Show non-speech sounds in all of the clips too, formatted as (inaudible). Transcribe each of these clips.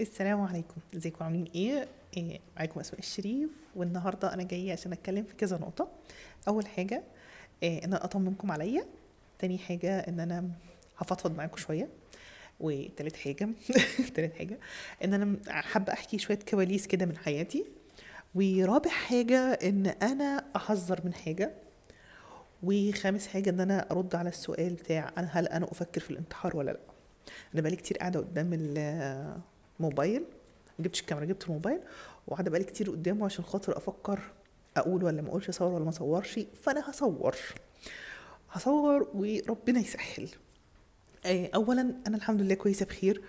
السلام عليكم ازيكم عاملين ايه إيه معاكم اسماء الشريف والنهارده انا جايه عشان اتكلم في كذا نقطه اول حاجه إيه ان انا اطمنكم عليا تاني حاجه ان انا هفضفض معاكم شويه وتالت حاجه (laughs) تالت حاجه ان انا حابه احكي شويه كواليس كده من حياتي ورابع حاجه ان انا احذر من حاجه وخامس حاجه ان انا ارد على السؤال بتاع انا هل انا افكر في الانتحار ولا لا انا بقالي كتير قاعده قدام موبايل ما جبتش الكاميرا جبت الموبايل وقاعده بقالي كتير قدامه عشان خاطر افكر اقول ولا ما اقولش اصور ولا ما اصورش فانا هصور هصور وربنا يسهل آه، اولا انا الحمد لله كويسه بخير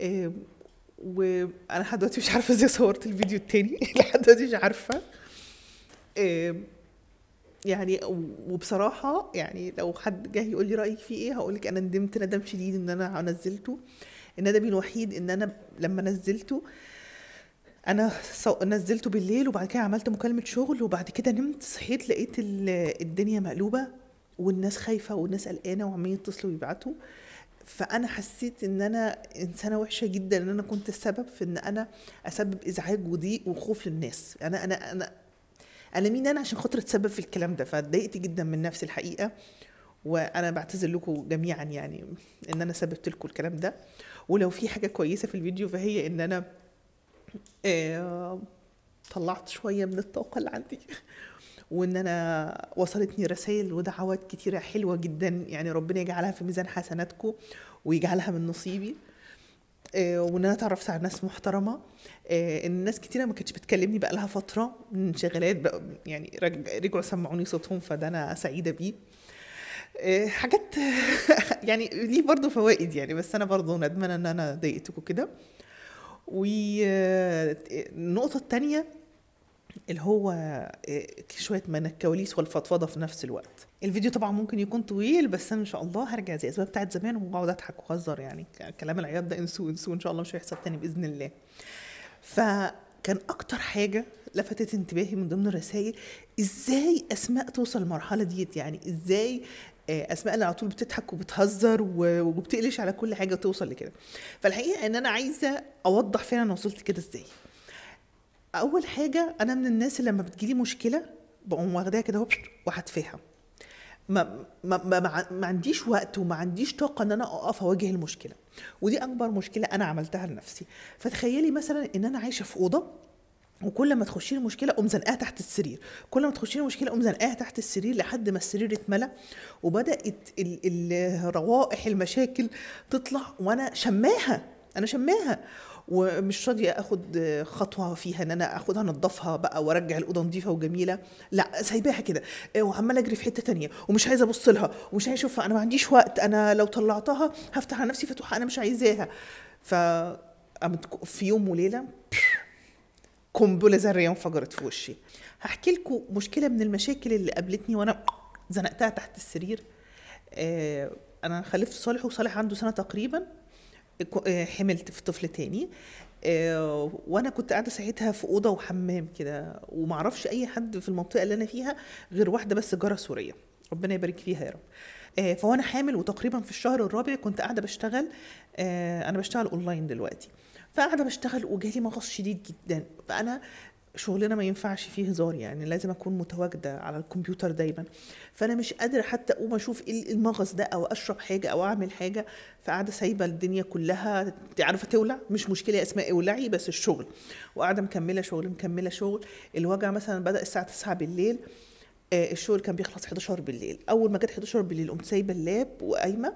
آه، وانا لحد دلوقتي مش عارفه ازاي صورت الفيديو التاني (laughs) لحد دلوقتي مش عارفه آه، يعني وبصراحه يعني لو حد جه يقول لي رايك فيه ايه هقول لك انا ندمت ندم شديد ان انا نزلته الندبي الوحيد ان انا لما نزلته انا نزلته بالليل وبعد كده عملت مكالمه شغل وبعد كده نمت صحيت لقيت الدنيا مقلوبه والناس خايفه والناس قلقانه وعمالين يتصلوا ويبعتوا فانا حسيت ان انا انسانه وحشه جدا ان انا كنت السبب في ان انا اسبب ازعاج وضيق وخوف للناس انا انا انا انا مين انا عشان خاطر اتسبب في الكلام ده فاتضايقت جدا من نفسي الحقيقه وانا بعتذر لكم جميعا يعني ان انا سببت لكم الكلام ده ولو في حاجه كويسه في الفيديو فهي ان انا آه، طلعت شويه من الطاقه اللي عندي (laughs) وان انا وصلتني رسائل ودعوات كتيره حلوه جدا يعني ربنا يجعلها في ميزان حسناتكم ويجعلها من نصيبي آه، وان انا اتعرفت على ناس محترمه آه، ان ناس كتيره ما كانتش بتكلمني بقى لها فتره من انشغالات يعني رجعوا سمعوني صوتهم فده انا سعيده بيه آه، حاجات (laughs) يعني ليه برضه فوائد يعني بس انا برضه ندمانه ان انا ضايقتك كده والنقطة آه، الثانيه اللي هو آه، شوية من الكواليس والفضفضة في نفس الوقت الفيديو طبعا ممكن يكون طويل بس انا ان شاء الله هرجع زي الاسباب بتاعت زمان واقعد اضحك واهزر يعني كلام العياط ده انسوه انسوه ان شاء الله مش هيحصل تاني باذن الله فكان اكتر حاجه لفتت انتباهي من ضمن الرسائل ازاي اسماء توصل المرحله ديت يعني ازاي آه، اسماء اللي على طول بتضحك وبتهزر وبتقلش على كل حاجه وتوصل لكده فالحقيقه ان انا عايزه اوضح فعلا انا وصلت كده ازاي اول حاجه انا من الناس اللي لما بتجيلي مشكله بقوم واخداها كده وحتفاها ما ما ما, ما عنديش وقت وما عنديش طاقه ان انا اقف اواجه المشكله ودي اكبر مشكله انا عملتها لنفسي فتخيلي مثلا ان انا عايشه في اوضه وكل ما تخشي المشكله مشكله قوم زنقاها تحت السرير كل ما تخشي المشكله مشكله قوم زنقاها تحت السرير لحد ما السرير اتملى وبدات الروائح المشاكل تطلع وانا شماها انا شماها ومش راضيه اخد خطوه فيها ان انا اخدها انضفها بقى وارجع الاوضه نظيفه وجميله لا سايباها كده وعماله آه، اجري في حته تانية ومش عايزه ابص لها ومش عايزه اشوفها انا ما عنديش وقت انا لو طلعتها هفتح على نفسي فتوحه انا مش عايزاها ف في يوم وليله قنبله ذريه انفجرت في وشي هحكي لكم مشكله من المشاكل اللي قابلتني وانا زنقتها تحت السرير آه، انا خلفت صالح وصالح عنده سنه تقريبا آه، حملت في طفل تاني آه، وانا كنت قاعده ساعتها في اوضه وحمام كده ومعرفش اي حد في المنطقه اللي انا فيها غير واحده بس جاره سوريه ربنا يبارك فيها يا رب فوانا حامل وتقريبا في الشهر الرابع كنت قاعده بشتغل انا بشتغل اونلاين دلوقتي فقاعده بشتغل وجالي مغص شديد جدا فانا شغلنا ما ينفعش فيه هزار يعني لازم اكون متواجده على الكمبيوتر دايما فانا مش قادره حتى اقوم اشوف ايه المغص ده او اشرب حاجه او اعمل حاجه فقاعده سايبه الدنيا كلها عارفه تولع مش مشكله يا اسماء اولعي بس الشغل وقاعده مكمله شغل مكمله شغل الوجع مثلا بدا الساعه 9 بالليل آه، الشغل كان بيخلص 11 بالليل اول ما جت 11 بالليل قمت سايبه اللاب وقايمه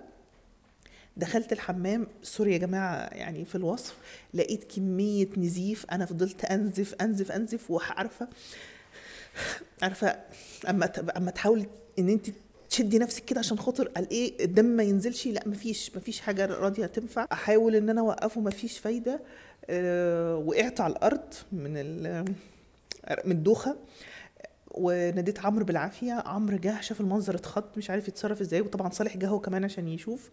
دخلت الحمام سوري يا جماعه يعني في الوصف لقيت كميه نزيف انا فضلت انزف انزف انزف وعارفه عارفه اما اما تحاول ان انت تشدي نفسك كده عشان خاطر قال ايه الدم ما ينزلش لا مفيش مفيش حاجه راضيه تنفع احاول ان انا اوقفه مفيش فايده أه وقعت على الارض من من الدوخه وناديت عمرو بالعافيه عمرو جه شاف المنظر اتخض مش عارف يتصرف ازاي وطبعا صالح جه هو كمان عشان يشوف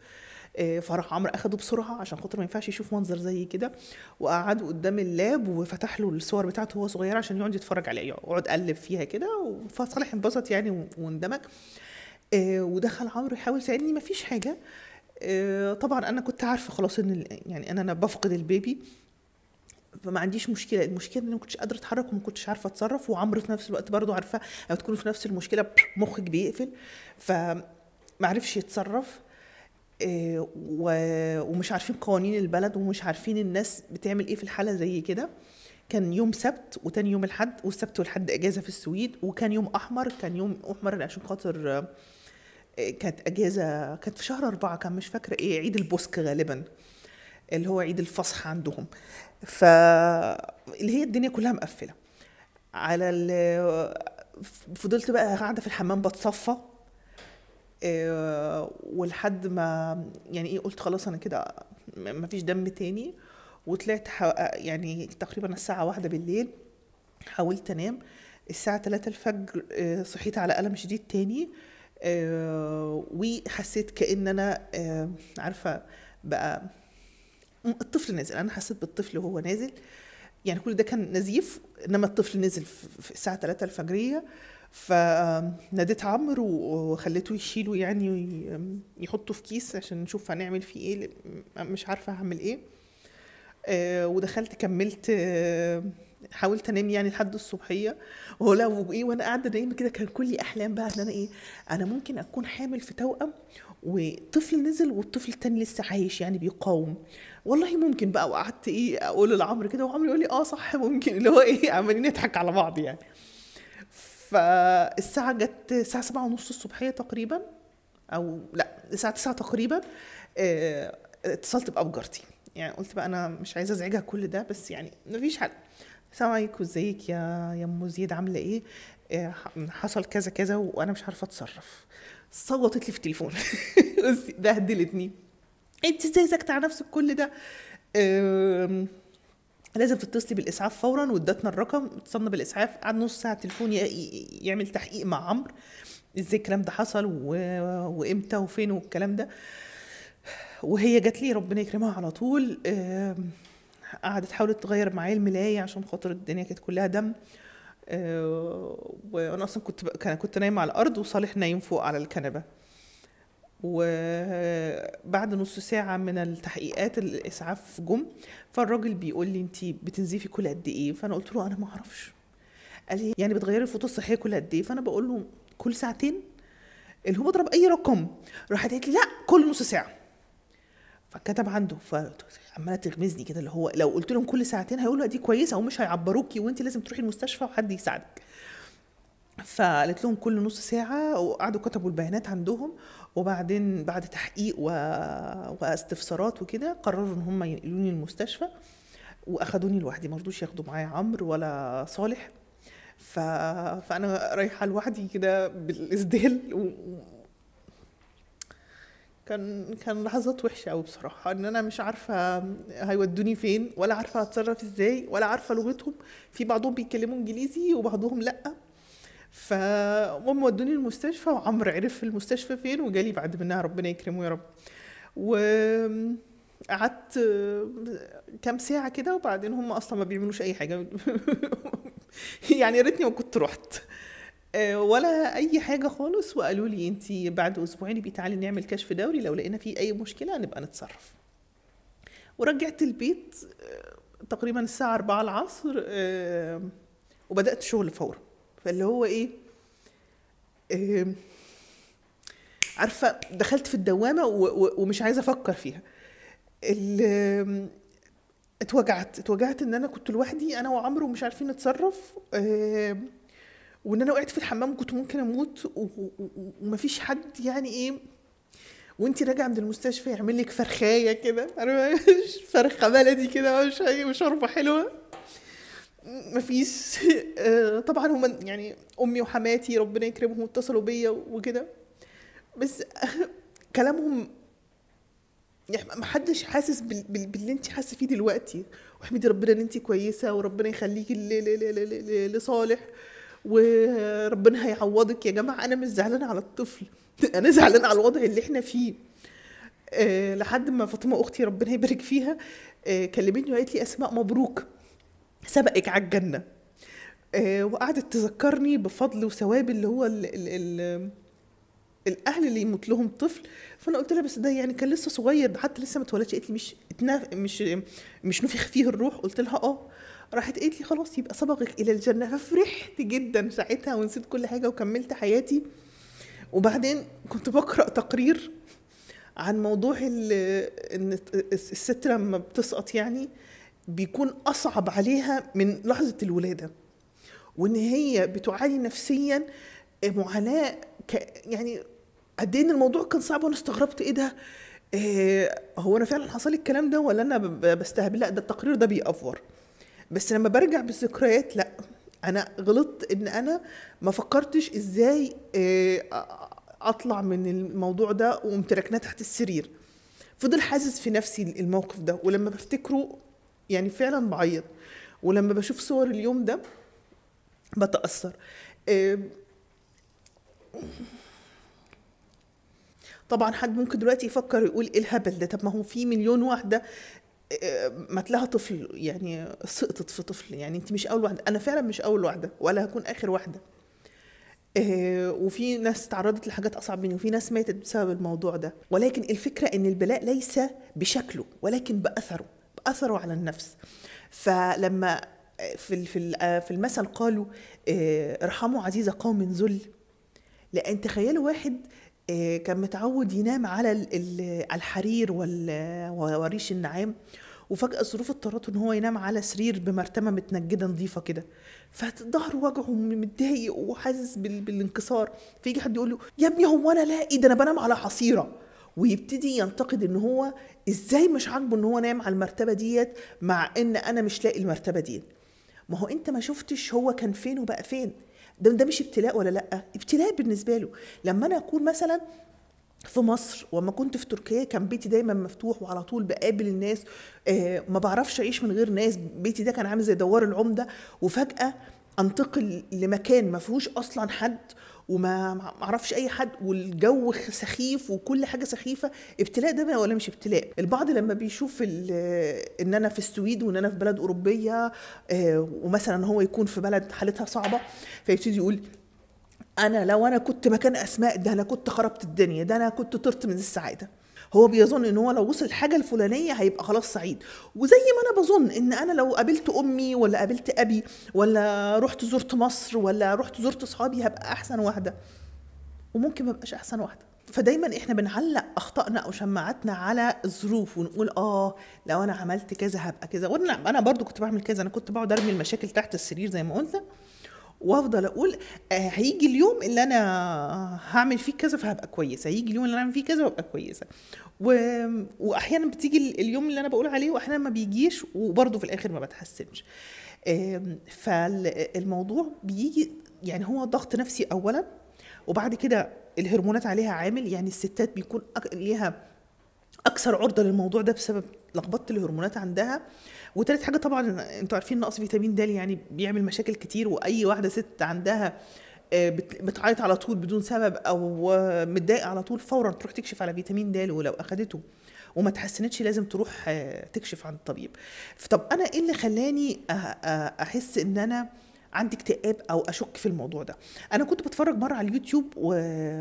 آه، فراح عمرو اخده بسرعه عشان خاطر ما ينفعش يشوف منظر زي كده وقعده قدام اللاب وفتح له الصور بتاعته وهو صغير عشان يقعد يتفرج عليها يقعد قلب فيها كده فصالح انبسط يعني واندمج آه، ودخل عمرو يحاول يساعدني مفيش حاجه آه، طبعا انا كنت عارفه خلاص ان يعني انا بفقد البيبي فما عنديش مشكله المشكله اني ما كنتش قادره اتحرك وما كنتش عارفه اتصرف وعمرو في نفس الوقت برضه عارفه لو تكونوا في نفس المشكله مخك بيقفل فما عرفش يتصرف آه، ومش عارفين قوانين البلد ومش عارفين الناس بتعمل ايه في الحاله زي كده كان يوم سبت وتاني يوم الحد والسبت والحد اجازه في السويد وكان يوم احمر كان يوم احمر عشان خاطر آه، كانت اجازه كانت في شهر أربعة كان مش فاكره ايه عيد البوسك غالبا اللي هو عيد الفصح عندهم فاللي هي الدنيا كلها مقفله على ال... فضلت بقى قاعده في الحمام بتصفى آه، ولحد ما يعني ايه قلت خلاص انا كده مفيش دم تاني وطلعت يعني تقريبا الساعة واحدة بالليل حاولت انام الساعة 3 الفجر آه، صحيت على ألم شديد تاني آه، وحسيت كأن أنا عارفة بقى الطفل نازل انا حسيت بالطفل وهو نازل يعني كل ده كان نزيف انما الطفل نزل في الساعه 3 الفجريه فناديت عمرو وخليته يشيله يعني يحطه في كيس عشان نشوف هنعمل فيه ايه مش عارفه هعمل ايه آه، ودخلت كملت حاولت انام يعني لحد الصبحيه ولا وايه وانا قاعده نايمه كده كان كل احلام بقى ان انا ايه انا ممكن اكون حامل في توأم وطفل نزل والطفل التاني لسه عايش يعني بيقاوم والله ممكن بقى وقعدت ايه اقول لعمرو كده وعمرو يقول لي اه صح ممكن اللي هو ايه عمالين نضحك على بعض يعني فالساعة جت الساعة سبعة ونص الصبحية تقريبا أو لا الساعة تسعة تقريبا آه، اتصلت بقى بجارتي يعني قلت بقى أنا مش عايزة أزعجها كل ده بس يعني مفيش حل السلام عليكم ازيك يا يا ام زيد عاملة ايه آه، حصل كذا كذا وأنا مش عارفة أتصرف صوتت لي في التليفون (laughs) بهدلتني انت ازاي ساكته على نفسك كل ده لازم تتصلي بالاسعاف فورا وادتنا الرقم اتصلنا بالاسعاف قعد نص ساعه التليفون يعمل تحقيق مع عمرو ازاي الكلام ده حصل و... وامتى وفين والكلام ده وهي جات لي ربنا يكرمها على طول قعدت تحاول تغير معايا الملايه عشان خاطر الدنيا كانت كلها دم آه، وانا اصلا كنت كان كنت نايمه على الارض وصالح نايم فوق على الكنبه وبعد نص ساعة من التحقيقات الإسعاف جم فالراجل بيقول لي أنت بتنزفي كل قد إيه؟ فأنا قلت له أنا ما أعرفش قال لي يعني بتغيري الفوطة الصحية كل قد إيه؟ فأنا بقول له كل ساعتين اللي هو بضرب أي رقم راحت قالت لي لا كل نص ساعة فكتب عنده فعماله تغمزني كده اللي هو لو قلت لهم كل ساعتين هيقولوا دي كويسه ومش هيعبروكي وانت لازم تروحي المستشفى وحد يساعدك فقالت لهم كل نص ساعة وقعدوا كتبوا البيانات عندهم وبعدين بعد تحقيق و... واستفسارات وكده قرروا ان هم ينقلوني المستشفى واخدوني لوحدي ما رضوش ياخدوا معايا عمرو ولا صالح ف... فانا رايحه لوحدي كده بالاسدال و... كان كان لحظات وحشه قوي بصراحه ان انا مش عارفه هيودوني فين ولا عارفه هتصرف ازاي ولا عارفه لغتهم في بعضهم بيتكلموا انجليزي وبعضهم لا فهم ودوني المستشفى وعمرو عرف المستشفى فين وجالي بعد منها ربنا يكرمه يا رب و قعدت كام ساعة كده وبعدين هم أصلا ما بيعملوش أي حاجة (laughs) يعني يا ريتني ما كنت رحت آه، ولا اي حاجه خالص وقالوا لي انت بعد اسبوعين يبقى تعالي نعمل كشف دوري لو لقينا فيه اي مشكله نبقى نتصرف ورجعت البيت آه، تقريبا الساعه 4 العصر آه، وبدات شغل فورا فاللي هو ايه عارفه دخلت في الدوامه ومش عايزه افكر فيها اتوجعت اتوجعت ان انا كنت لوحدي انا وعمرو مش عارفين نتصرف وان انا وقعت في الحمام كنت ممكن اموت ومفيش حد يعني ايه وانت راجعه من المستشفى يعمل لك فرخايه كده (laughs) فرخه بلدي كده مش وشوربه حلوه مفيش آه، طبعا هم يعني امي وحماتي ربنا يكرمهم اتصلوا بيا وكده بس (laughs) كلامهم يعني محدش حاسس باللي انت حاسه فيه دلوقتي واحمدي ربنا ان انت كويسه وربنا يخليكي لصالح وربنا هيعوضك يا جماعه انا مش زعلانه على الطفل (laughs) انا زعلانه على الوضع اللي احنا فيه أه لحد ما فاطمه اختي ربنا يبارك فيها أه كلمتني وقالت لي اسماء مبروك سبقك على الجنه أه وقعدت تذكرني بفضل وثواب اللي هو الـ الـ الـ الاهل اللي يموت لهم طفل فانا قلت لها بس ده يعني كان لسه صغير ده حتى لسه ما اتولدش قالت لي مش مش مش نفخ فيه الروح قلت لها اه راحت قالت لي خلاص يبقى سبقك الى الجنه ففرحت جدا ساعتها ونسيت كل حاجه وكملت حياتي وبعدين كنت بقرا تقرير عن موضوع ان الست لما بتسقط يعني بيكون اصعب عليها من لحظه الولاده وان هي بتعاني نفسيا معاناه يعني قد ايه الموضوع كان صعب وانا استغربت ايه ده آه، هو انا فعلا حصل الكلام ده ولا انا بستهبل لا ده التقرير ده بيأفور بس لما برجع بالذكريات لا انا غلطت ان انا ما فكرتش ازاي آه، اطلع من الموضوع ده وقمت تحت السرير فضل حاسس في نفسي الموقف ده ولما بفتكره يعني فعلا بعيط ولما بشوف صور اليوم ده بتأثر آه، طبعا حد ممكن دلوقتي يفكر يقول ايه الهبل ده طب ما هو في مليون واحده آه، مات لها طفل يعني سقطت في طفل يعني انت مش اول واحده انا فعلا مش اول واحده ولا هكون اخر واحده آه، وفي ناس تعرضت لحاجات اصعب مني وفي ناس ماتت بسبب الموضوع ده ولكن الفكره ان البلاء ليس بشكله ولكن باثره باثره على النفس فلما في آه، في المثل قالوا ارحموا عزيز قوم ذل لان تخيلوا واحد آه، كان متعود ينام على الحرير وريش النعام وفجأة الظروف اضطرته إن هو ينام على سرير بمرتبة متنجدة نظيفة كده فظهر وجعه متضايق وحاسس بالانكسار فيجي حد يقول له يا ابني هو أنا لاقي إيه ده أنا بنام على حصيرة ويبتدي ينتقد ان هو ازاي مش عاجبه ان هو نام على المرتبه ديت مع ان انا مش لاقي المرتبه ديت ما هو انت ما شفتش هو كان فين وبقى فين ده ده مش ابتلاء ولا لا ابتلاء بالنسبه له لما انا اكون مثلا في مصر وما كنت في تركيا كان بيتي دايما مفتوح وعلى طول بقابل الناس آه ما بعرفش اعيش من غير ناس بيتي ده كان عامل زي دوار العمده وفجاه انتقل لمكان ما فيهوش اصلا حد وما معرفش اي حد والجو سخيف وكل حاجه سخيفه ابتلاء ده ولا مش ابتلاء البعض لما بيشوف ان انا في السويد وان انا في بلد اوروبيه آه، ومثلا هو يكون في بلد حالتها صعبه فيبتدي يقول انا لو انا كنت مكان اسماء ده انا كنت خربت الدنيا ده انا كنت طرت من السعاده هو بيظن ان هو لو وصل الحاجه الفلانيه هيبقى خلاص سعيد وزي ما انا بظن ان انا لو قابلت امي ولا قابلت ابي ولا رحت زرت مصر ولا رحت زرت صحابي هبقى احسن واحده وممكن ما ابقاش احسن واحده فدايما احنا بنعلق اخطائنا او شماعاتنا على الظروف ونقول اه لو انا عملت كذا هبقى كذا وانا انا برضو كنت بعمل كذا انا كنت بقعد ارمي المشاكل تحت السرير زي ما قلنا وافضل اقول آه، هيجي اليوم اللي انا هعمل فيه كذا فهبقى كويسه هيجي اليوم اللي انا هعمل فيه كذا وابقى كويسه و... واحيانا بتيجي اليوم اللي انا بقول عليه واحيانا ما بيجيش وبرضه في الاخر ما بتحسنش فالموضوع بيجي يعني هو ضغط نفسي اولا وبعد كده الهرمونات عليها عامل يعني الستات بيكون ليها اكثر عرضه للموضوع ده بسبب لخبطه الهرمونات عندها وتالت حاجه طبعا انتوا عارفين نقص فيتامين د يعني بيعمل مشاكل كتير واي واحده ست عندها آه، بتعيط على طول بدون سبب او متضايقه على طول فورا تروح تكشف على فيتامين د ولو اخدته وما تحسنتش لازم تروح آه، تكشف عند الطبيب طب انا ايه اللي خلاني احس ان انا عندي اكتئاب او اشك في الموضوع ده انا كنت بتفرج مره على اليوتيوب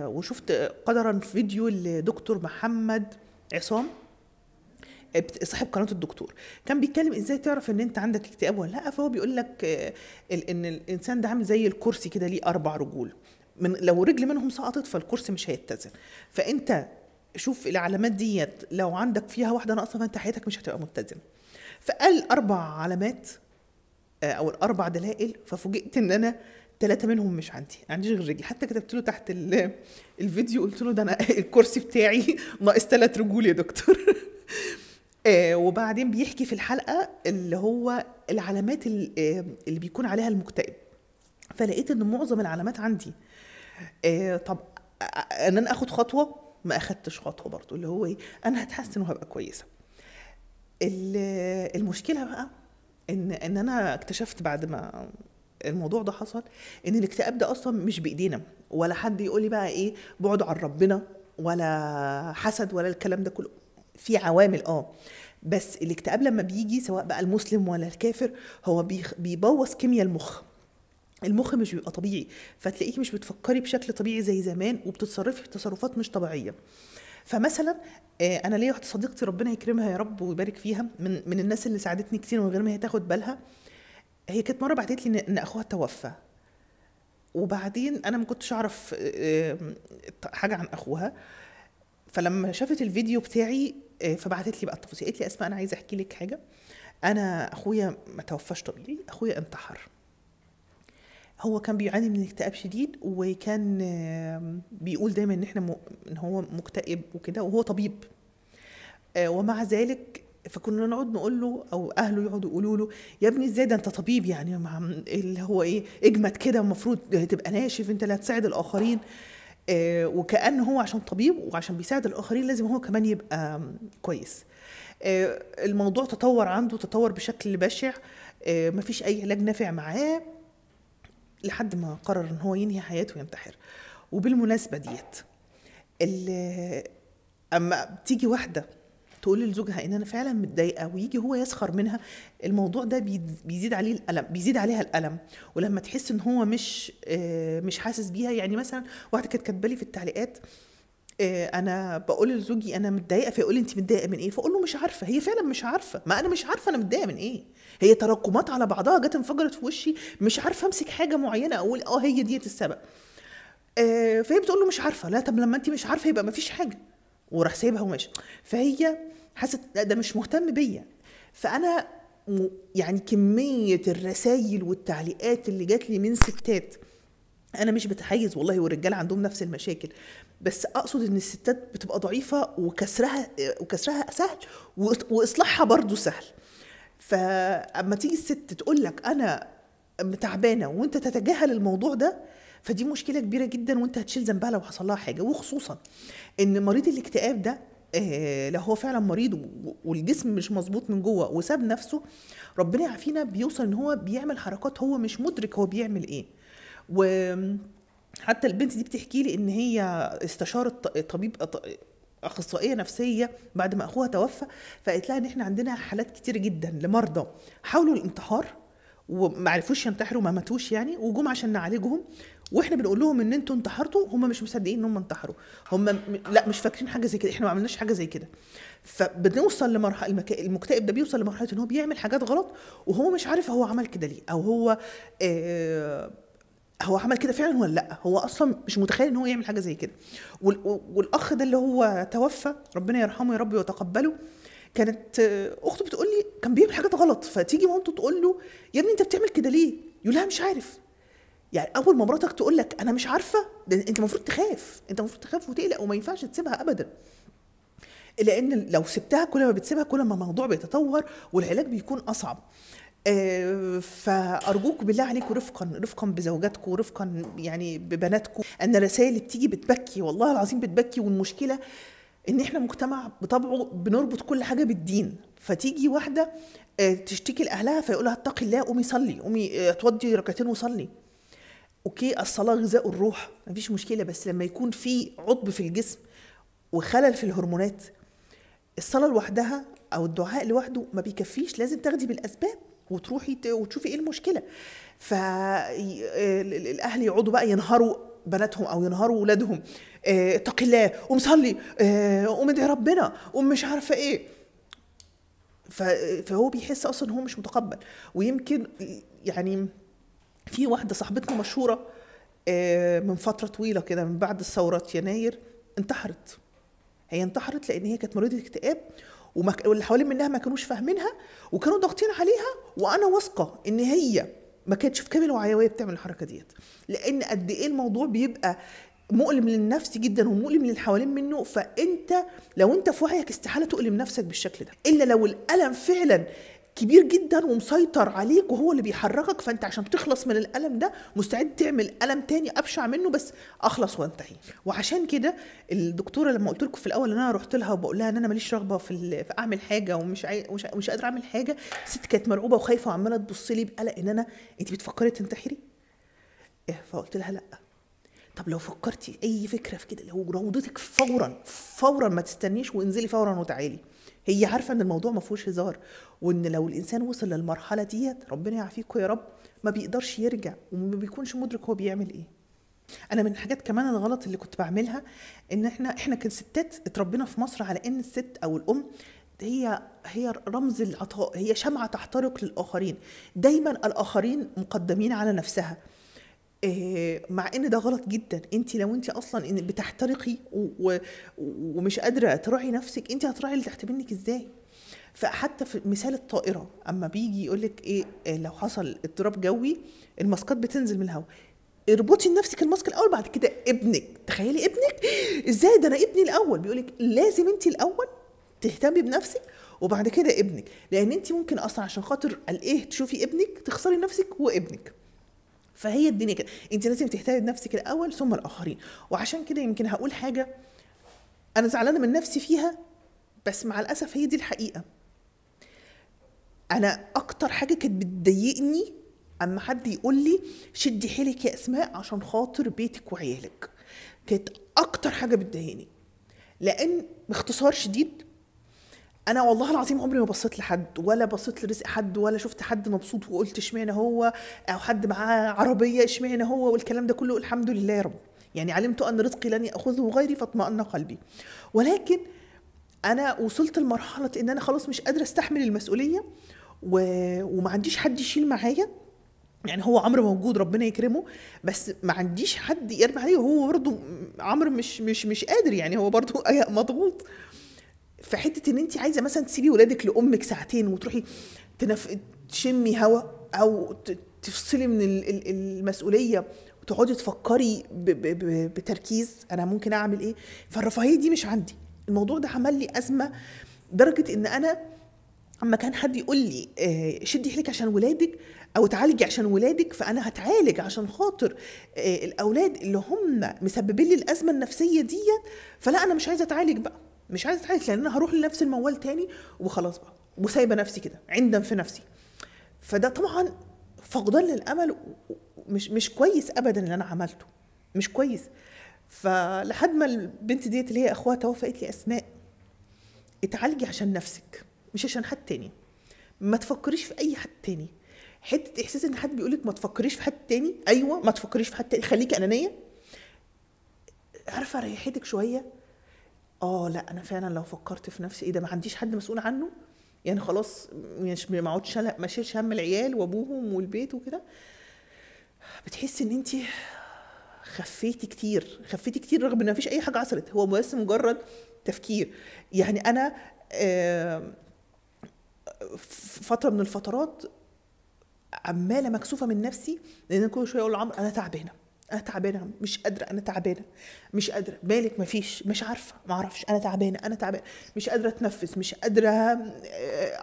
وشفت قدرا فيديو لدكتور محمد عصام آه، صاحب قناه الدكتور كان بيتكلم ازاي تعرف ان انت عندك اكتئاب ولا لا فهو بيقول لك آه، ان الانسان ده عامل زي الكرسي كده ليه اربع رجول من لو رجل منهم سقطت فالكرسي مش هيتزن فانت شوف العلامات ديت لو عندك فيها واحده ناقصه فانت حياتك مش هتبقى متزنه فقال اربع علامات آه، او الاربع دلائل ففوجئت ان انا ثلاثه منهم مش عندي ما عنديش غير رجل حتى كتبت له تحت الفيديو قلت له ده انا (laughs) الكرسي بتاعي ناقص ثلاث رجول يا دكتور (laughs) آه، وبعدين بيحكي في الحلقه اللي هو العلامات آه، اللي, بيكون عليها المكتئب فلقيت ان معظم العلامات عندي آه، طب ان انا اخد خطوه ما اخدتش خطوه برضو اللي هو ايه انا هتحسن وهبقى كويسه المشكله بقى ان ان انا اكتشفت بعد ما الموضوع ده حصل ان الاكتئاب ده اصلا مش بايدينا ولا حد يقول لي بقى ايه بعد عن ربنا ولا حسد ولا الكلام ده كله في عوامل اه بس الاكتئاب لما بيجي سواء بقى المسلم ولا الكافر هو بيبوظ كيمياء المخ المخ مش بيبقى طبيعي فتلاقيكي مش بتفكري بشكل طبيعي زي زمان وبتتصرفي تصرفات مش طبيعيه فمثلا آه، انا ليا واحده صديقتي ربنا يكرمها يا رب ويبارك فيها من من الناس اللي ساعدتني كتير من غير ما هي تاخد بالها هي كانت مره بعتت لي ان اخوها توفى وبعدين انا ما كنتش اعرف آه، آه، حاجه عن اخوها فلما شافت الفيديو بتاعي آه، فبعتت لي بقى التفاصيل قالت لي اسماء انا عايزه احكي لك حاجه انا اخويا ما توفاش طبيعي اخويا انتحر هو كان بيعاني من اكتئاب شديد وكان بيقول دايما ان احنا م... ان هو مكتئب وكده وهو طبيب ومع ذلك فكنا نقعد نقول له او اهله يقعدوا يقولوا له يا ابني ازاي ده انت طبيب يعني اللي هو ايه اجمد كده المفروض تبقى ناشف انت اللي هتساعد الاخرين آه، وكان هو عشان طبيب وعشان بيساعد الاخرين لازم هو كمان يبقى كويس آه، الموضوع تطور عنده تطور بشكل بشع آه، مفيش اي علاج نافع معاه لحد ما قرر ان هو ينهي حياته وينتحر وبالمناسبه ديت اما بتيجي واحده تقول لزوجها ان انا فعلا متضايقه ويجي هو يسخر منها الموضوع ده بيزيد عليه الالم بيزيد عليها الالم ولما تحس ان هو مش آه، مش حاسس بيها يعني مثلا واحده كانت كاتبه لي في التعليقات آه، انا بقول لزوجي انا متضايقه فيقول لي انت متضايقه من ايه فاقول له مش عارفه هي فعلا مش عارفه ما انا مش عارفه انا متضايقه من ايه هي تراكمات على بعضها جت انفجرت في وشي مش عارفه امسك حاجه معينه اقول اه هي ديت السبب آه، فهي بتقول له مش عارفه لا طب لما انت مش عارفه يبقى ما فيش حاجه وراح سايبها وماشي فهي حاسس ده مش مهتم بيا فانا يعني كميه الرسايل والتعليقات اللي جات لي من ستات انا مش بتحيز والله والرجاله عندهم نفس المشاكل بس اقصد ان الستات بتبقى ضعيفه وكسرها وكسرها سهل واصلاحها برضو سهل فاما تيجي الست تقول لك انا تعبانه وانت تتجاهل الموضوع ده فدي مشكله كبيره جدا وانت هتشيل ذنبها لو حصل لها حاجه وخصوصا ان مريض الاكتئاب ده إيه لو هو فعلا مريض والجسم مش مظبوط من جوه وساب نفسه ربنا يعافينا بيوصل ان هو بيعمل حركات هو مش مدرك هو بيعمل ايه وحتى البنت دي بتحكي لي ان هي استشارت طبيب اخصائيه نفسيه بعد ما اخوها توفى فقالت لها ان احنا عندنا حالات كتير جدا لمرضى حاولوا الانتحار وما عرفوش ينتحروا ما ماتوش يعني وجم عشان نعالجهم واحنا بنقول لهم ان انتوا انتحرتوا هم مش مصدقين ان هم انتحروا هم لا مش فاكرين حاجه زي كده احنا ما عملناش حاجه زي كده فبنوصل لمرحله المكتئب ده بيوصل لمرحله ان هو بيعمل حاجات غلط وهو مش عارف هو عمل كده ليه او هو آه هو عمل كده فعلا ولا لا هو اصلا مش متخيل ان هو يعمل حاجه زي كده والاخ ده اللي هو توفى ربنا يرحمه يا رب ويتقبله كانت اخته بتقول كان بيعمل حاجات غلط فتيجي مامته تقول له يا ابني انت بتعمل كده ليه يقول لها مش عارف يعني اول ما مراتك تقول لك انا مش عارفه انت المفروض تخاف انت المفروض تخاف وتقلق وما ينفعش تسيبها ابدا لان لو سبتها كل ما بتسيبها كل ما الموضوع بيتطور والعلاج بيكون اصعب آه، فارجوك بالله عليكم رفقا رفقا بزوجاتكم رفقا يعني ببناتكم ان رسائل بتيجي بتبكي والله العظيم بتبكي والمشكله ان احنا مجتمع بطبعه بنربط كل حاجه بالدين فتيجي واحده آه، تشتكي لاهلها فيقول لها اتقي الله قومي صلي قومي اتوضي آه، ركعتين وصلي اوكي الصلاه غذاء الروح مفيش مشكله بس لما يكون في عضب في الجسم وخلل في الهرمونات الصلاه لوحدها او الدعاء لوحده ما بيكفيش لازم تاخدي بالاسباب وتروحي وتشوفي ايه المشكله فالاهل آه، يقعدوا بقى ينهاروا بناتهم او ينهاروا اولادهم اتقي الله قوم صلي قوم ادعي ربنا قوم مش عارفه ايه فهو بيحس اصلا هو مش متقبل ويمكن يعني في واحده صاحبتنا مشهوره آه، من فتره طويله كده من بعد الثورات يناير انتحرت هي انتحرت لان هي كانت مريضه اكتئاب واللي حوالين منها ما كانوش فاهمينها وكانوا ضاغطين عليها وانا واثقه ان هي ما كانتش في كامل وعيوية بتعمل الحركه ديت لان قد ايه الموضوع بيبقى مؤلم للنفس جدا ومؤلم للي حوالين منه فانت لو انت في وعيك استحاله تؤلم نفسك بالشكل ده الا لو الالم فعلا كبير جدا ومسيطر عليك وهو اللي بيحركك فانت عشان تخلص من الالم ده مستعد تعمل الم تاني ابشع منه بس اخلص وانتهي وعشان كده الدكتوره لما قلت لكم في الاول ان انا رحت لها وبقول لها ان انا ماليش رغبه في, في اعمل حاجه ومش عاي... مش... مش قادره اعمل حاجه الست كانت مرعوبه وخايفه وعماله تبص لي بقلق ان انا انت بتفكري تنتحري؟ إيه، فقلت لها لا طب لو فكرتي اي فكره في كده لو روضتك فورا فورا ما تستنيش وانزلي فورا وتعالي هي عارفه ان الموضوع ما فيهوش هزار وان لو الانسان وصل للمرحله ديت ربنا يعافيكوا يا رب ما بيقدرش يرجع وما بيكونش مدرك هو بيعمل ايه انا من الحاجات كمان الغلط اللي كنت بعملها ان احنا احنا كستات اتربينا في مصر على ان الست او الام هي هي رمز العطاء هي شمعة تحترق للآخرين دايما الآخرين مقدمين على نفسها آه، مع ان ده غلط جدا انت لو انت اصلا بتحترقي ومش قادره تراعي نفسك انت هتراعي اللي تحت منك ازاي فحتى في مثال الطائره اما بيجي يقول لك ايه آه، لو حصل اضطراب جوي الماسكات بتنزل من الهواء اربطي لنفسك الماسك الاول بعد كده ابنك تخيلي ابنك ازاي ده انا ابني الاول بيقول لك لازم انت الاول تهتمي بنفسك وبعد كده ابنك لان انت ممكن اصلا عشان خاطر الايه تشوفي ابنك تخسري نفسك وابنك فهي الدنيا كده انت لازم تهتمي بنفسك الاول ثم الاخرين وعشان كده يمكن هقول حاجه انا زعلانه من نفسي فيها بس مع الاسف هي دي الحقيقه انا اكتر حاجه كانت بتضايقني اما حد يقول لي شدي حيلك يا اسماء عشان خاطر بيتك وعيالك كانت اكتر حاجه بتضايقني لان باختصار شديد انا والله العظيم عمري ما بصيت لحد ولا بصيت لرزق حد ولا شفت حد مبسوط وقلت اشمعنى هو او حد معاه عربيه اشمعنى هو والكلام ده كله الحمد لله يا رب يعني علمت ان رزقي لن ياخذه غيري فاطمأن قلبي ولكن انا وصلت لمرحله ان انا خلاص مش قادره استحمل المسؤوليه و... وما عنديش حد يشيل معايا يعني هو عمرو موجود ربنا يكرمه بس ما عنديش حد يرمي عليه وهو برضه عمرو مش مش مش قادر يعني هو برضه (laughs) مضغوط في حته ان انت عايزه مثلا تسيبي ولادك لامك ساعتين وتروحي تنف... تشمي هوا او تفصلي من المسؤوليه وتقعدي تفكري ب... ب... ب... بتركيز انا ممكن اعمل ايه فالرفاهيه دي مش عندي الموضوع ده عمل لي ازمه لدرجه ان انا اما كان حد يقول لي آه، شدي حيلك عشان ولادك او تعالجي عشان ولادك فانا هتعالج عشان خاطر آه، الاولاد اللي هم مسببين لي الازمه النفسيه ديت فلا انا مش عايزه اتعالج بقى مش عايزه اتحدث لان انا هروح لنفس الموال تاني وخلاص بقى وسايبه نفسي كده عندا في نفسي فده طبعا فقدان للامل مش مش كويس ابدا اللي انا عملته مش كويس فلحد ما البنت ديت اللي هي اخوها توفقت لي اسماء اتعالجي عشان نفسك مش عشان حد تاني ما تفكريش في اي حد تاني حته احساس ان حد بيقولك ما تفكريش في حد تاني ايوه ما تفكريش في حد تاني خليكي انانيه عارفه ريحتك شويه اه لا انا فعلا لو فكرت في نفسي ايه ده ما عنديش حد مسؤول عنه يعني خلاص مش ما اقعدش ما اشيلش هم العيال وابوهم والبيت وكده بتحسي ان انت خفيتي كتير خفيتي كتير رغم ان ما فيش اي حاجه حصلت هو بس مجرد تفكير يعني انا فتره من الفترات عماله مكسوفه من نفسي لان كل شويه اقول لعمرو انا تعبانه انا تعبانه مش قادره انا تعبانه مش قادره مالك فيش مش عارفه ما اعرفش انا تعبانه انا تعبانه مش قادره اتنفس مش قادره آه،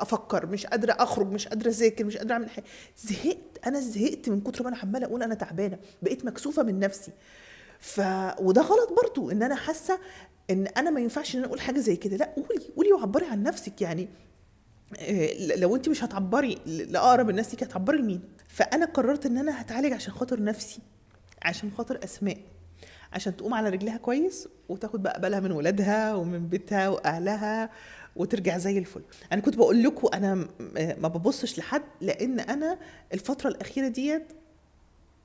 افكر مش قادره اخرج مش قادره اذاكر مش قادره اعمل حاجه زهقت انا زهقت من كتر ما انا عماله اقول انا تعبانه بقيت مكسوفه من نفسي ف وده غلط برضو ان انا حاسه ان انا ما ينفعش ان انا اقول حاجه زي كده لا قولي قولي وعبري عن نفسك يعني آه، لو انت مش هتعبري لاقرب الناس ليكي هتعبري لمين فانا قررت ان انا هتعالج عشان خاطر نفسي عشان خاطر اسماء عشان تقوم على رجلها كويس وتاخد بقى بالها من ولادها ومن بيتها واهلها وترجع زي الفل انا كنت بقول لكم انا ما ببصش لحد لان انا الفتره الاخيره ديت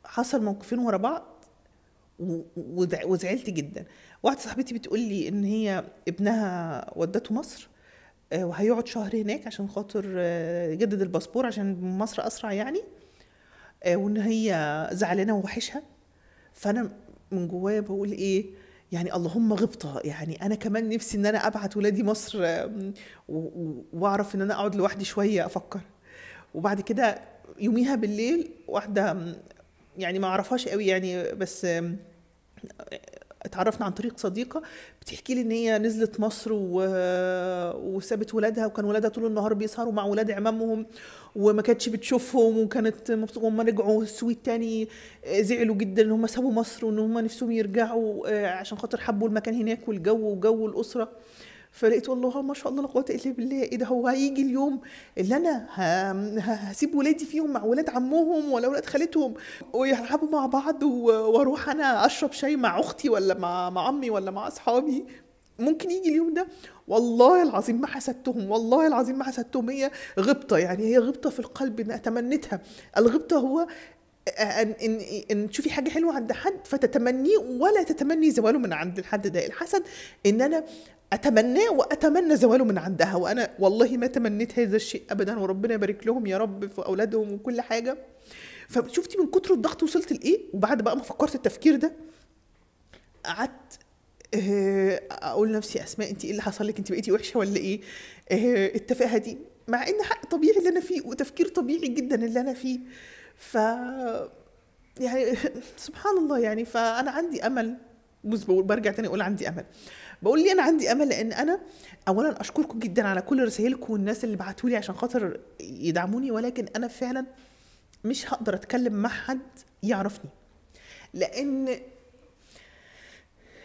حصل موقفين ورا بعض وزعلت جدا واحده صاحبتي بتقول لي ان هي ابنها ودته مصر آه، وهيقعد شهر هناك عشان خاطر آه، يجدد الباسبور عشان مصر اسرع يعني آه، وان هي زعلانه ووحشها فانا من جوايا بقول ايه يعني اللهم غبطه يعني انا كمان نفسي ان انا ابعت ولادي مصر واعرف ان انا اقعد لوحدي شويه افكر وبعد كده يوميها بالليل واحده يعني ما اعرفهاش قوي يعني بس اتعرفنا عن طريق صديقه بتحكي لي ان هي نزلت مصر و... وسابت ولادها وكان ولادها طول النهار بيسهروا مع ولاد عمامهم وما كانتش بتشوفهم وكانت مبسوطه وهم رجعوا السويد تاني زعلوا جدا ان هم سابوا مصر وان هم نفسهم يرجعوا آه، عشان خاطر حبوا المكان هناك والجو وجو الاسره فلقيت والله ما شاء الله لا قوه الا بالله ايه ده هو هيجي اليوم اللي انا هسيب ولادي فيهم مع ولاد عمهم ولا ولاد خالتهم ويلعبوا مع بعض واروح انا اشرب شاي مع اختي ولا مع مع عمي ولا مع اصحابي ممكن يجي اليوم ده والله العظيم ما حسدتهم والله العظيم ما حسدتهم هي غبطه يعني هي غبطه في القلب ان اتمنتها الغبطه هو ان ان ان تشوفي حاجه حلوه عند حد فتتمنيه ولا تتمني زواله من عند الحد ده الحسد ان انا اتمناه واتمنى زواله من عندها وانا والله ما تمنيت هذا الشيء ابدا وربنا يبارك لهم يا رب في اولادهم وكل حاجه فشفتي من كتر الضغط وصلت لايه وبعد بقى ما فكرت التفكير ده قعدت آه، اقول لنفسي اسماء انت ايه اللي حصل لك انت بقيتي وحشه ولا ايه آه، التفاهه دي مع ان حق طبيعي اللي انا فيه وتفكير طبيعي جدا اللي انا فيه ف يعني (laughs) سبحان الله يعني فانا عندي امل برجع تاني اقول عندي امل بقول لي انا عندي امل لان انا اولا اشكركم جدا على كل رسائلكم والناس اللي بعتوا لي عشان خاطر يدعموني ولكن انا فعلا مش هقدر اتكلم مع حد يعرفني لان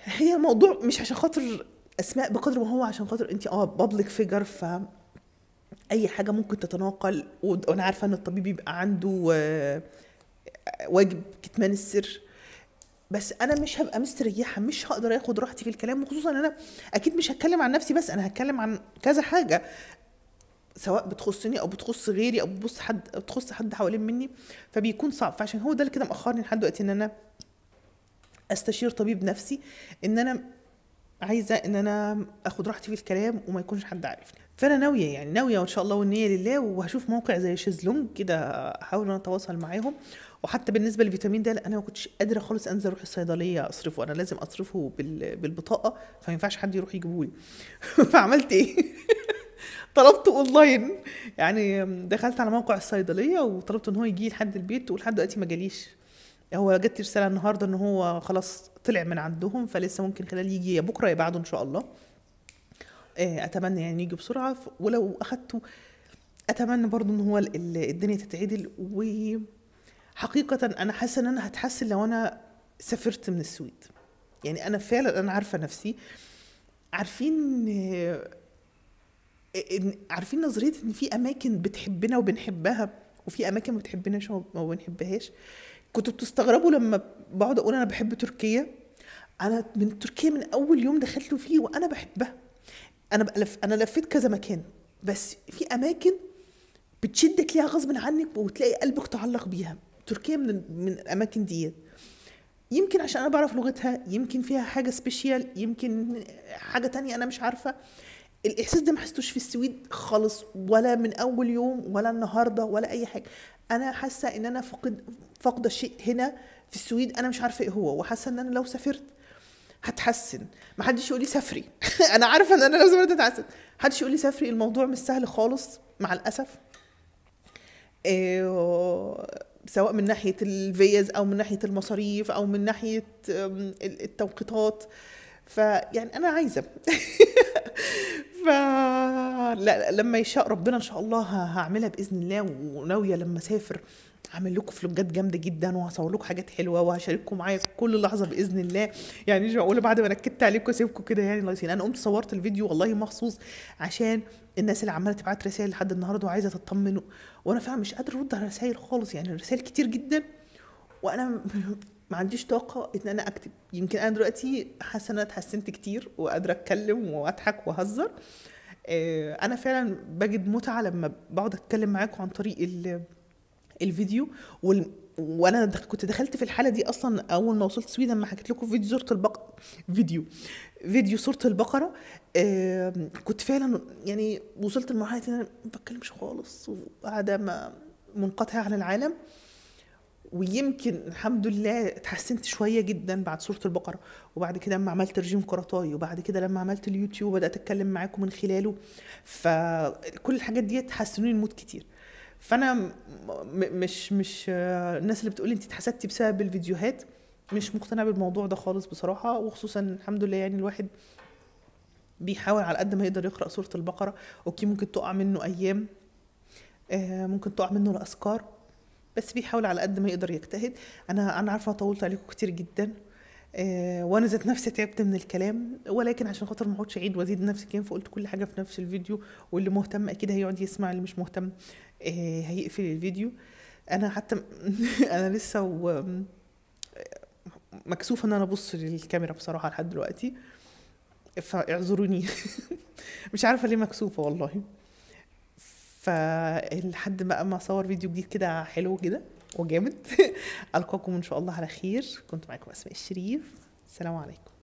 هي موضوع مش عشان خاطر اسماء بقدر ما هو عشان خاطر انت اه بابليك فيجر ف اي حاجه ممكن تتناقل وانا عارفه ان الطبيب بيبقى عنده آه، واجب كتمان السر بس انا مش هبقى مستريحه مش هقدر اخد راحتي في الكلام وخصوصا انا اكيد مش هتكلم عن نفسي بس انا هتكلم عن كذا حاجه سواء بتخصني او بتخص غيري او بتخص حد أو بتخص حد حوالين مني فبيكون صعب فعشان هو ده اللي كده مأخرني لحد دلوقتي ان انا استشير طبيب نفسي ان انا عايزه ان انا اخد راحتي في الكلام وما يكونش حد عارفني فانا ناويه يعني ناويه وان شاء الله والنيه لله وهشوف موقع زي شيزلونج كده احاول ان انا اتواصل معاهم وحتى بالنسبه للفيتامين د انا ما كنتش قادره خالص انزل اروح الصيدليه اصرفه انا لازم اصرفه بالبطاقه فما ينفعش حد يروح يجيبه لي (laughs) فعملت ايه (laughs) طلبته اونلاين يعني دخلت على موقع الصيدليه وطلبت ان هو يجي لحد البيت ولحد دلوقتي ما جاليش هو جت رساله النهارده ان هو خلاص طلع من عندهم فلسه ممكن خلال يجي يا بكره يا بعده ان شاء الله آه، اتمنى يعني يجي بسرعه ولو اخدته اتمنى برضو ان هو الدنيا تتعدل و حقيقه انا حاسه ان انا هتحسن لو انا سافرت من السويد يعني انا فعلا انا عارفه نفسي عارفين عارفين نظريه ان في اماكن بتحبنا وبنحبها وفي اماكن ما بتحبناش وما بنحبهاش كنتوا بتستغربوا لما بقعد اقول انا بحب تركيا انا من تركيا من اول يوم دخلت فيه وانا بحبها انا لف انا لفيت كذا مكان بس في اماكن بتشدك ليها غصب عنك وتلاقي قلبك تعلق بيها تركيا من من الاماكن ديت يمكن عشان انا بعرف لغتها يمكن فيها حاجه سبيشيال يمكن حاجه تانية انا مش عارفه الاحساس ده ما حسيتوش في السويد خالص ولا من اول يوم ولا النهارده ولا اي حاجه انا حاسه ان انا فقد فاقده شيء هنا في السويد انا مش عارفه ايه هو وحاسه ان انا لو سافرت هتحسن ما حدش يقول لي سافري (laughs) انا عارفه ان انا لازم اتحسن هتحسن حدش يقول لي سافري الموضوع مش سهل خالص مع الاسف إيه سواء من ناحيه الفيز او من ناحيه المصاريف او من ناحيه التوقيتات فيعني انا عايزه (laughs) ف لا لما يشاء ربنا ان شاء الله هعملها باذن الله وناويه لما اسافر هعمل لكم فلوجات جامده جدا وهصور لكم حاجات حلوه وهشارككم معايا كل لحظه باذن الله يعني مش معقوله بعد ما نكدت عليكم اسيبكم كده يعني الله انا قمت صورت الفيديو والله مخصوص عشان الناس اللي عماله تبعت رسائل لحد النهارده وعايزه تطمنوا وانا فعلا مش قادره ارد على الرسائل خالص يعني الرسائل كتير جدا وانا ما عنديش طاقه ان انا اكتب يمكن انا دلوقتي حاسه ان انا اتحسنت كتير وقادره اتكلم واضحك واهزر آه، انا فعلا بجد متعه لما بقعد اتكلم معاكم عن طريق الفيديو وال... وانا كنت دخلت في الحاله دي اصلا اول ما وصلت السويد لما حكيت لكم فيديو صوره البقره فيديو فيديو صوره البقره آه... كنت فعلا يعني وصلت لمرحله ان انا ما بتكلمش خالص وقاعده منقطعه عن العالم آه... ويمكن الحمد لله اتحسنت شويه جدا بعد سوره البقره وبعد كده لما عملت رجيم كراتاي وبعد كده لما عملت اليوتيوب وبدات اتكلم معاكم من خلاله فكل الحاجات دي حسنوني المود كتير فانا مش مش الناس اللي بتقول انت اتحسدتي بسبب الفيديوهات مش مقتنعه بالموضوع ده خالص بصراحه وخصوصا الحمد لله يعني الواحد بيحاول على قد ما يقدر يقرا سوره البقره اوكي ممكن تقع منه ايام آه، ممكن تقع منه الاذكار بس بيحاول على قد ما يقدر يجتهد انا انا عارفه طولت عليكم كتير جدا آه، وانا ذات نفسي تعبت من الكلام ولكن عشان خاطر ما اقعدش اعيد وازيد نفسي كلام فقلت كل حاجه في نفس الفيديو واللي مهتم اكيد هيقعد يسمع اللي مش مهتم آه، هيقفل الفيديو انا حتى (laughs) انا لسه و... آه، مكسوفه ان انا ابص للكاميرا بصراحه لحد دلوقتي فاعذروني (laughs) مش عارفه ليه مكسوفه والله فلحد بقى ما اصور فيديو جديد كده حلو كده وجامد (laughs) القاكم ان شاء الله على خير كنت معاكم اسماء الشريف السلام عليكم